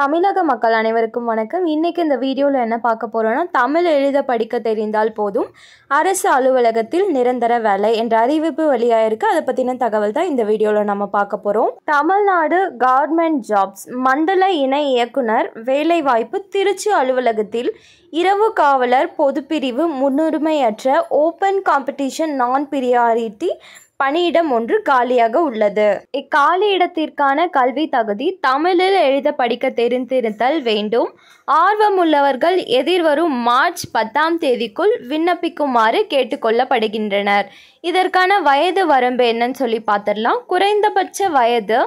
தமிழக மக்கள் அனைவருக்கும் வணக்கம் இன்னைக்கு இந்த வீடியோவில் என்ன பார்க்க போகிறோன்னா தமிழ் எழுத படிக்க தெரிந்தால் போதும் அரசு அலுவலகத்தில் நிரந்தர வேலை என்ற அறிவிப்பு வெளியாயிருக்கு அதை பற்றின தகவல் தான் இந்த வீடியோவில் நம்ம பார்க்க போகிறோம் தமிழ்நாடு கவர்மெண்ட் ஜாப்ஸ் மண்டல இணை இயக்குனர் வேலைவாய்ப்பு திருச்சி அலுவலகத்தில் இரவு காவலர் பொதுப்பிரிவு முன்னுரிமையற்ற ஓப்பன் காம்படிஷன் நான் பிரியாரிட்டி பணியிடம் ஒன்று காலியாக உள்ளது இக்காலி இடத்திற்கான கல்வி தகுதி தமிழில் எழுத படிக்க தெரிந்திருத்தல் வேண்டும் ஆர்வமுள்ளவர்கள் எதிர்வரும் மார்ச் பத்தாம் தேதிக்குள் விண்ணப்பிக்குமாறு கேட்டுக்கொள்ளப்படுகின்றனர் இதற்கான வயது வரம்பு என்னன்னு சொல்லி பார்த்துடலாம் குறைந்தபட்ச வயது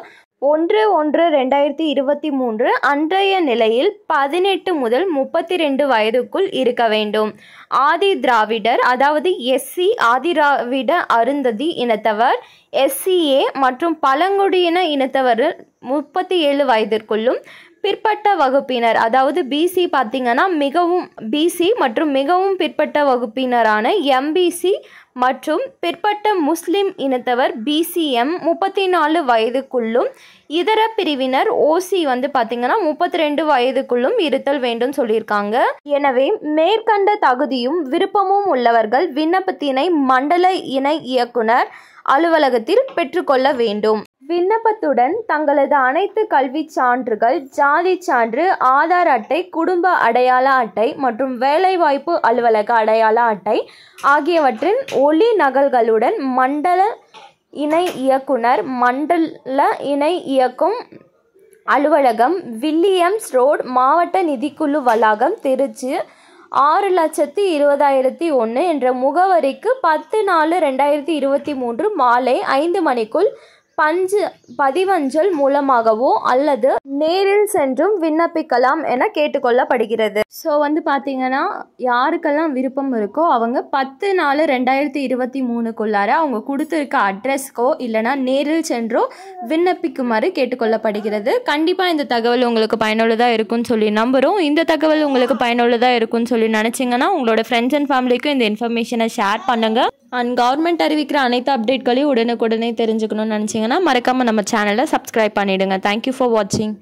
ஒன்று ஒன்று ரெண்டாயிரத்தி இருபத்தி மூன்று அன்றைய நிலையில் பதினெட்டு முதல் முப்பத்தி ரெண்டு வயதுக்குள் இருக்க வேண்டும் ஆதி திராவிடர் அதாவது எஸ்சி ஆதி திராவிட அருந்ததி இனத்தவர் எஸ்சிஏ மற்றும் பழங்குடியின இனத்தவர் முப்பத்தி ஏழு வயதிற்குள்ளும் பிற்பட்ட வகுப்பினர் அதாவது பிசி பார்த்திங்கன்னா மிகவும் பிசி மற்றும் மிகவும் பிற்பட்ட வகுப்பினரான எம்பிசி மற்றும் பிற்பட்ட முஸ்லிம் இனத்தவர் பிசிஎம் முப்பத்தி நாலு வயதுக்குள்ளும் இதர பிரிவினர் ஓசி வந்து பார்த்திங்கன்னா முப்பத்தி ரெண்டு வயதுக்குள்ளும் இருத்தல் வேண்டும் சொல்லியிருக்காங்க எனவே மேற்கண்ட தகுதியும் விருப்பமும் உள்ளவர்கள் விண்ணப்பத்தினை மண்டல இணை இயக்குனர் அலுவலகத்தில் பெற்றுக்கொள்ள வேண்டும் விண்ணப்பத்துடன் தங்களது அனைத்து கல்வி சான்றுகள் ஜாதி சான்று ஆதார் அட்டை குடும்ப அடையாள அட்டை மற்றும் வேலைவாய்ப்பு அலுவலக அடையாள அட்டை ஆகியவற்றின் ஒளி நகல்களுடன் மண்டல இணை இயக்குனர் மண்டல இணை இயக்கும் அலுவலகம் வில்லியம்ஸ் ரோடு மாவட்ட நிதிக்குழு வளாகம் திருச்சி ஆறு லட்சத்தி இருபதாயிரத்தி ஒன்று என்ற முகவரிக்கு பத்து நாலு ரெண்டாயிரத்தி இருபத்தி மூன்று மாலை ஐந்து மணிக்குள் பஞ்சு பதிவஞ்சல் மூலமாகவோ அல்லது நேரில் சென்றும் விண்ணப்பிக்கலாம் என கேட்டுக்கொள்ளப்படுகிறது ஸோ வந்து பார்த்தீங்கன்னா யாருக்கெல்லாம் விருப்பம் இருக்கோ அவங்க பத்து நாலு ரெண்டாயிரத்தி இருபத்தி மூணுக்குள்ளார அவங்க கொடுத்துருக்க அட்ரஸ்க்கோ இல்லைனா நேரில் சென்றோ விண்ணப்பிக்குமாறு கேட்டுக்கொள்ளப்படுகிறது கண்டிப்பாக இந்த தகவல் உங்களுக்கு பயனுள்ளதாக இருக்கும்னு சொல்லி நம்புகிறோம் இந்த தகவல் உங்களுக்கு பயனுள்ளதாக இருக்கும்னு சொல்லி நினச்சிங்கன்னா உங்களோட ஃப்ரெண்ட்ஸ் அண்ட் ஃபேமிலிக்கும் இந்த இன்ஃபர்மேஷனை ஷேர் பண்ணுங்கள் அண்ட் கவர்மெண்ட் அறிவிக்கிற அனைத்து அப்டேட்களையும் உடனுக்குடனே தெரிஞ்சுக்கணும்னு நினச்சிங்க பிடிச்சிருந்தீங்கன்னா மறக்காமல் நம்ம சேனலை சப்ஸ்கிரைப் பண்ணிவிடுங்க தேங்க்யூ ஃபார் வாட்சிங்